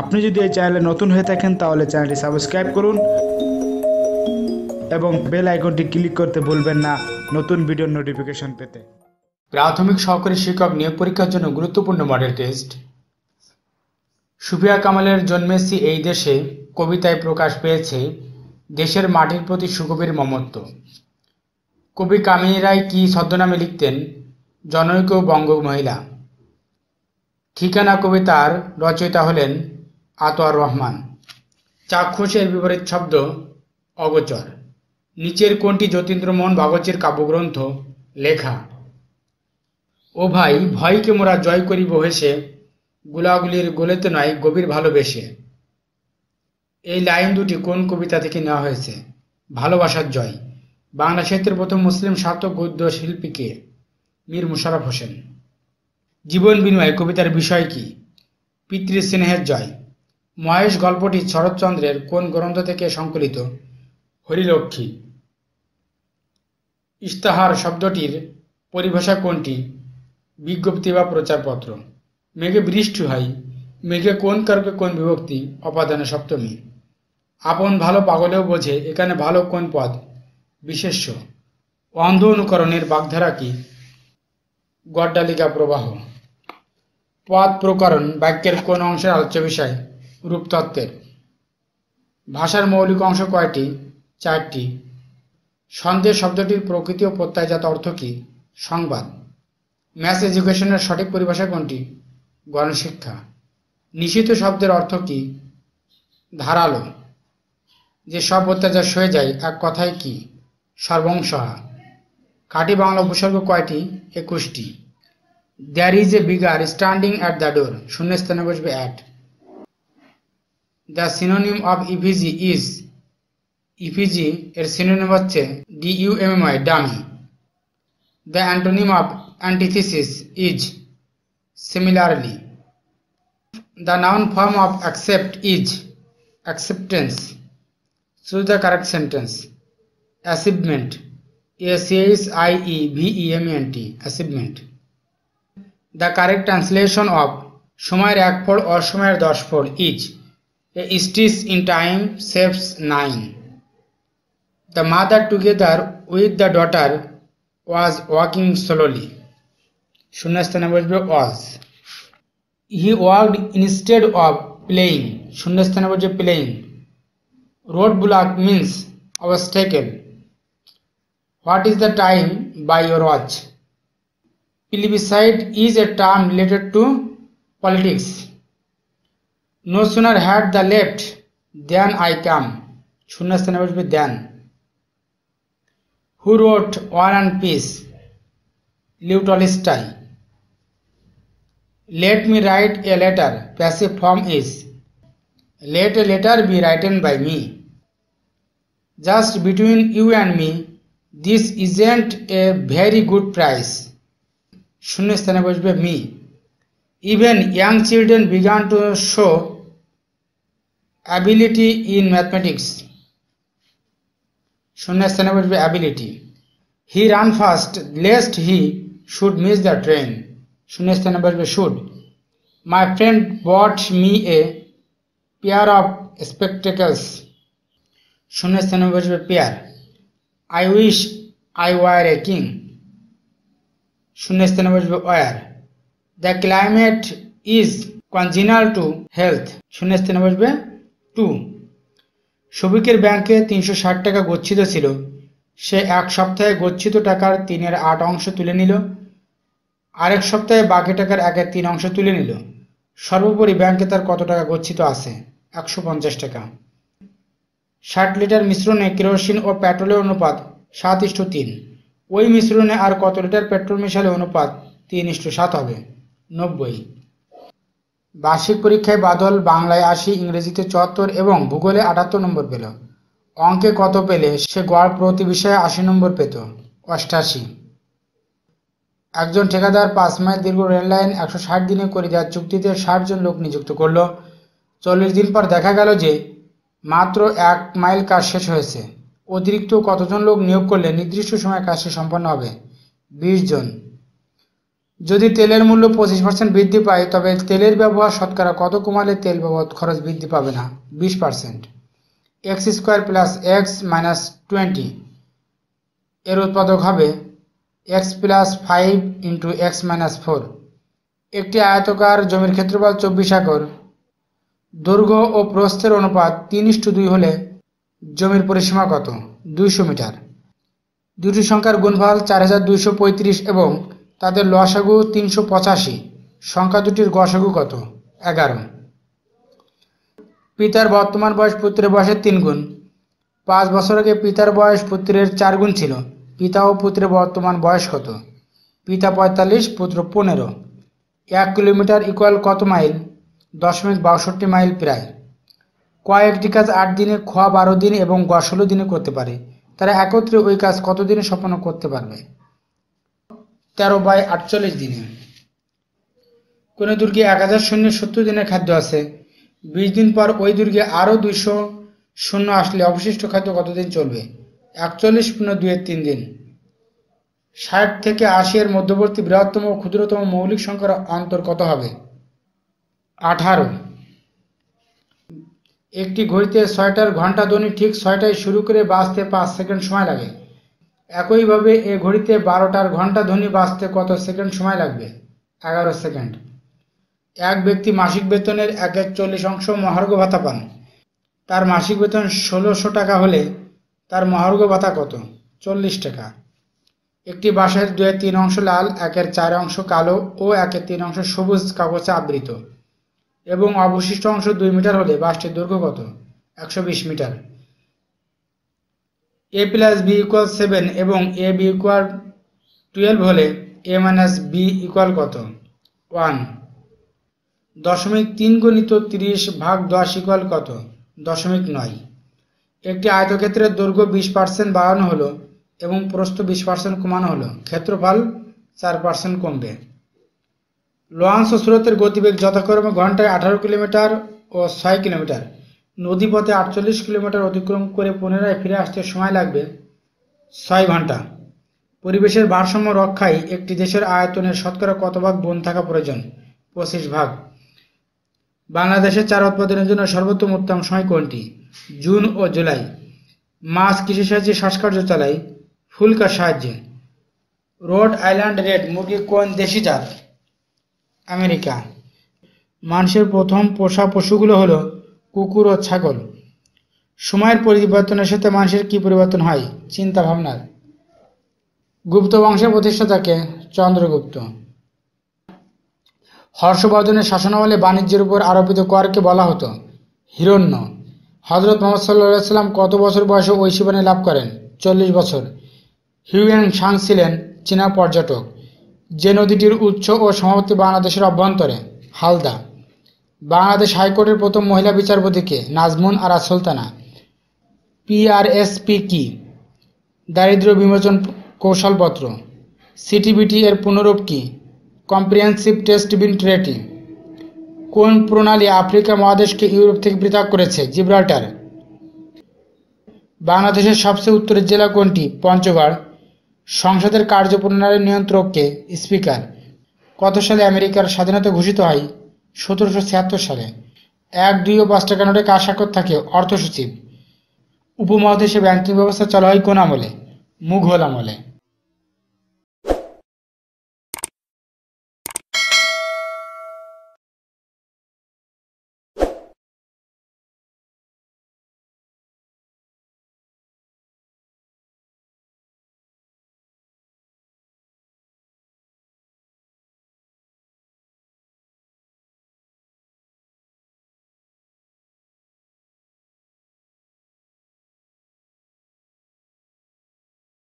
আপনি যদি এই চ্যানেলে নতুন হয়ে থাকেন তাহলে চ্যানেলটি সাবস্ক্রাইব করুন এবং বেল আইকনটি ক্লিক করতে ভুলবেন না নতুন ভিডিওর নোটিফিকেশন পেতে প্রাথমিক সহকারী শিক্ষক নিয়োগ পরীক্ষার জন্য গুরুত্বপূর্ণ মডেল টেস্ট সুফিয়া কামালের জন্মেছি এই দেশে কবিতায় প্রকাশ পেয়েছে দেশের মাটির প্রতি সুকবির মমত্ব কবি কামিনী রায় কি ছদ্মনামে লিখতেন জনৈক বঙ্গ মহিলা ঠিকানা কবিতার রচয়িতা হলেন আতোয়ার রহমান চাক্ষুষের বিপরীত শব্দ অগোচর নিচের কোনটি যতীন্দ্রমোহন বাগচের কাব্যগ্রন্থ লেখা ও ভাই ভয়কে মোরা জয় করিব হেসে গুলাগুলির গোলেতে নয় গভীর ভালোবেসে এই লাইন দুটি কোন কবিতা থেকে নেওয়া হয়েছে ভালোবাসার জয় বাংলা সাহিত্যের প্রথম মুসলিম সার্থক গদ্য শিল্পীকে মীর মুশারফ হোসেন জীবন বিনিময় কবিতার বিষয় কি পিতৃস্নেহের জয় মহেশ গল্পটি শরৎচন্দ্রের কোন গ্রন্থ থেকে সংকলিত হরিলক্ষ্মী ইস্তাহার শব্দটির পরিভাষা কোনটি বিজ্ঞপ্তি বা প্রচারপত্র মেঘে বৃষ্টি হয় মেঘে কোন কারকে কোন বিভক্তি অপাদানে সপ্তমী আপন ভালো পাগলেও বোঝে এখানে ভালো কোন পদ বিশেষ্য অন্ধ অনুকরণের বাগধারা কি গড্ডালিকা প্রবাহ পদ প্রকরণ বাক্যের কোন অংশের আলোচ্য বিষয় রূপতত্ত্বের ভাষার মৌলিক অংশ কয়টি চারটি সন্দেহ শব্দটির প্রকৃতি ও প্রত্যয়জাত অর্থ কী সংবাদ ম্যাথ এডুকেশনের সঠিক পরিভাষা কোনটি গণশিক্ষা নিষিদ্ধ শব্দের অর্থ কী ধারালো যে সব অত্যাচার সয়ে যায় এক কথায় কি সর্বংসহা কাটি বাংলা উপসর্গ কয়টি একুশটি there is a bigger standing at the door শূন্য স্থানে বসবে অ্যাট দ্য সিনোনিম অফ ইভিজি ইজ ইভিজি এর সিনোনিম হচ্ছে D U M I dummy the antonym of antithesis is similarly the noun form of accept is acceptance choose the correct sentence achievement I E E M N T achievement the correct translation of সময়ের এক ফোড় অসময়ের দশ ফোড় is A stitch in time saves nine. The mother together with the daughter was walking slowly. Shunastana Bajbe was. He walked instead of playing. Shunastana Bajbe playing. Roadblock means I was taken. What is the time by your watch? Plebiscite is a term related to politics. No sooner had the left than I come. Shunna sentence with Who wrote War and Peace? Liu Tolstoy. Let me write a letter. Passive form is. Let a letter be written by me. Just between you and me, this isn't a very good price. Shunna sentence with me. Even young children began to show ability in mathematics शून्य स्थान पर बसবে ability he ran fast lest he should miss the train शून्य स्थान पर should my friend bought me a pair of spectacles शून्य स्थान पर बसবে pair I wish I were a king शून्य स्थान पर बसবে were the climate is congenial to health शून्य स्थान पर बसবে টু সবিকের ব্যাংকে তিনশো ষাট টাকা গচ্ছিত ছিল সে এক সপ্তাহে গচ্ছিত টাকার তিনের আট অংশ তুলে নিল আরেক সপ্তাহে বাকি টাকার একের তিন অংশ তুলে নিল সর্বোপরি ব্যাংকে তার কত টাকা গচ্ছিত আছে একশো পঞ্চাশ টাকা ষাট লিটার মিশ্রণে কেরোসিন ও পেট্রোলের অনুপাত সাত ইস্টু তিন ওই মিশ্রণে আর কত লিটার পেট্রোল মিশালে অনুপাত তিন ইস্টু সাত হবে নব্বই বার্ষিক পরীক্ষায় বাদল বাংলায় আশি ইংরেজিতে চুয়াত্তর এবং ভূগোলে আটাত্তর নম্বর পেল অঙ্কে কত পেলে সে গড় প্রতি বিষয়ে আশি নম্বর পেত অষ্টাশি একজন ঠিকাদার পাঁচ মাইল দীর্ঘ রেল লাইন একশো ষাট দিনে করে দেওয়ার চুক্তিতে ষাটজন লোক নিযুক্ত করল চল্লিশ দিন পর দেখা গেল যে মাত্র এক মাইল কাজ শেষ হয়েছে অতিরিক্ত কতজন লোক নিয়োগ করলে নির্দিষ্ট সময় কাজটি সম্পন্ন হবে বিশ জন যদি তেলের মূল্য পঁচিশ পার্সেন্ট বৃদ্ধি পায় তবে তেলের ব্যবহার শতকরা কত কমালে তেল ব্যবহার খরচ বৃদ্ধি পাবে না বিশ percent X square plus X minus twenty এর উৎপাদক হবে X plus five into X minus four একটি আয়তকার জমির ক্ষেত্রফল চব্বিশ একর দৈর্ঘ্য ও প্রস্থের অনুপাত তিন ইস্টু দুই হলে জমির পরিসীমা কত দুইশো মিটার দুটি সংখ্যার গুণফল চার হাজার দুইশো পঁয়ত্রিশ এবং তাদের লসাগু তিনশো পঁচাশি সংখ্যা দুটির গসাগু কত এগারো পিতার বর্তমান বয়স পুত্রের বয়সের তিন গুণ পাঁচ বছর আগে পিতার বয়স পুত্রের চার গুণ ছিল পিতা ও পুত্রের বর্তমান বয়স কত পিতা পঁয়তাল্লিশ পুত্র পনেরো এক কিলোমিটার ইকুয়াল কত মাইল দশমিক বাষট্টি মাইল প্রায় কয়েকটি কাজ আট দিনে খোয়া বারো দিনে এবং গসলো দিনে করতে পারে তারা একত্রে ওই কাজ কত দিনে সম্পন্ন করতে পারবে তেরো বাই আটচল্লিশ দিনে কোন দুর্গে এক হাজার শূন্য সত্তর দিনের খাদ্য আছে বিশ দিন পর ওই দুর্গে আরও দুইশো শূন্য আসলে অবশিষ্ট খাদ্য কতদিন চলবে একচল্লিশ পূর্ণ দুয়ের তিন দিন ষাট থেকে আশি এর মধ্যবর্তী বৃহত্তম ও ক্ষুদ্রতম মৌলিক সংখ্যার অন্তর কত হবে আঠারো একটি ঘড়িতে ছয়টার ঘন্টা ধ্বনি ঠিক ছয়টায় শুরু করে বাঁচতে পাঁচ সেকেন্ড সময় লাগে একইভাবে এ ঘড়িতে বারোটার ঘন্টা ধ্বনি বাঁচতে কত সেকেন্ড সময় লাগবে এগারো সেকেন্ড এক ব্যক্তি মাসিক বেতনের এক চল্লিশ অংশ মহার্ঘ ভাতা পান তার মাসিক বেতন ষোলোশো টাকা হলে তার মহার্ঘ ভাতা কত চল্লিশ টাকা একটি বাঁশের দুয়ের তিন অংশ লাল একের চার অংশ কালো ও একের তিন অংশ সবুজ কাগজে আবৃত এবং অবশিষ্ট অংশ দুই মিটার হলে বাসটির দৈর্ঘ্য কত একশো meter A plus B equal seven এবং এ বি ইকুয়াল টুয়েলভ হলে এ মাইনাস বি ইকুয়াল কত ওয়ান দশমিক তিন গণিত তিরিশ ভাগ দশ ইকুয়াল কত দশমিক নয় একটি আয়তক্ষেত্রের দৈর্ঘ্য বিশ পার্সেন্ট বাড়ানো হলো এবং প্রস্থ বিশ পার্সেন্ট কমানো হলো ক্ষেত্রফল চার পার্সেন্ট কমবে লঞ্চ স্রোতের গতিবেগ যথাক্রমে ঘন্টায় আঠারো কিলোমিটার ও ছয় কিলোমিটার নদীপথে আটচল্লিশ কিলোমিটার অতিক্রম করে পুনরায় ফিরে আসতে সময় লাগবে ছয় ঘন্টা পরিবেশের ভারসাম্য রক্ষায় একটি দেশের আয়তনের শতকরা কত ভাগ বন থাকা প্রয়োজন পঁচিশ ভাগ বাংলাদেশের চার উৎপাদনের জন্য সর্বোত্তম উত্তম সময় কোনটি জুন ও জুলাই মাছ কৃষি সাহায্যে শ্বাসকার্য চালায় ফুলকার সাহায্যে রোড আইল্যান্ড রেড মুরগি কোন দেশি জাত আমেরিকা মানুষের প্রথম পোষা পশুগুলো হলো কুকুর ও ছাগল সময়ের পরিবর্তনের সাথে মানুষের কি পরিবর্তন হয় চিন্তা ভাবনার গুপ্ত বংশের প্রতিষ্ঠাতাকে চন্দ্রগুপ্ত হর্ষবর্ধনের শাসনামলে বাণিজ্যের উপর আরোপিত করকে বলা হতো হিরণ্য হজরত মোহাম্মদ সাল্লাহাম কত বছর বয়সে ঐশীবনে লাভ করেন চল্লিশ বছর হিউয়েন শাং ছিলেন চীনা পর্যটক যে নদীটির উৎস ও সমাপ্তি বাংলাদেশের অভ্যন্তরে হালদা বাংলাদেশ হাইকোর্টের প্রথম মহিলা বিচারপতিকে নাজমুন আরা সুলতানা পিআরএসপি কি দারিদ্র বিমোচন কৌশলপত্র সিটিবিটি এর পুনরূপ কি কম্প্রিহেন্সিভ টেস্ট বিন ট্রেটি কোন প্রণালী আফ্রিকা মহাদেশকে ইউরোপ থেকে পৃথক করেছে জিব্রাল্টার বাংলাদেশের সবচেয়ে উত্তরের জেলা কোনটি পঞ্চগড় সংসদের কার্যপ্রণালী নিয়ন্ত্রককে স্পিকার কত সালে আমেরিকার স্বাধীনতা ঘোষিত হয় সতেরোশো ছিয়াত্তর সালে এক দুই ও পাঁচ টাকা কার স্বাক্ষর থাকে অর্থ সচিব উপমহাদেশে ব্যাংকিং ব্যবস্থা চলা হয় কোন আমলে মুঘল আমলে